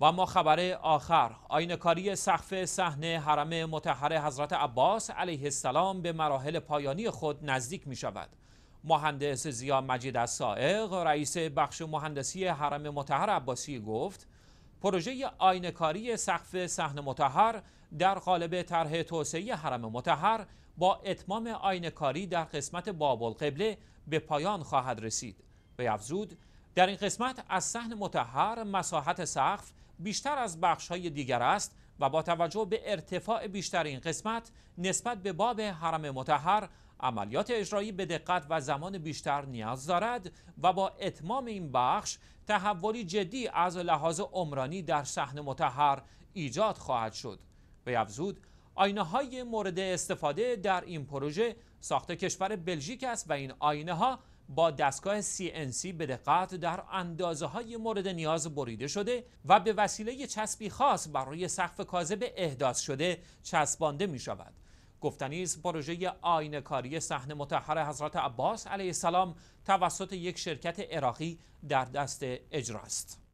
و اما خبر آخر آینکاری سقف صحنه حرم متحر حضرت عباس علیه السلام به مراحل پایانی خود نزدیک می شود مهندس زیا مجید از سائق رئیس بخش مهندسی حرم متحر عباسی گفت پروژه آینکاری سقف صحنه متحر در قالب طرح توسعه حرم متحر با اتمام آینکاری در قسمت بابل قبله به پایان خواهد رسید به افزود در این قسمت از صحن متحر مساحت سقف بیشتر از بخش های دیگر است و با توجه به ارتفاع بیشتر این قسمت نسبت به باب حرم متحر عملیات اجرایی به دقت و زمان بیشتر نیاز دارد و با اتمام این بخش تحولی جدی از لحاظ عمرانی در صحن متحر ایجاد خواهد شد به افزود آینه های مورد استفاده در این پروژه ساخت کشور بلژیک است و این آینه ها با دستگاه CNC به دقت در اندازه های مورد نیاز بریده شده و به وسیله چسبی خاص برای سقف کاذب احداث شده چسبانده می شود. گفتنی پروژه آینه کاری متحر حضرت عباس علیه السلام توسط یک شرکت عراقی در دست اجراست.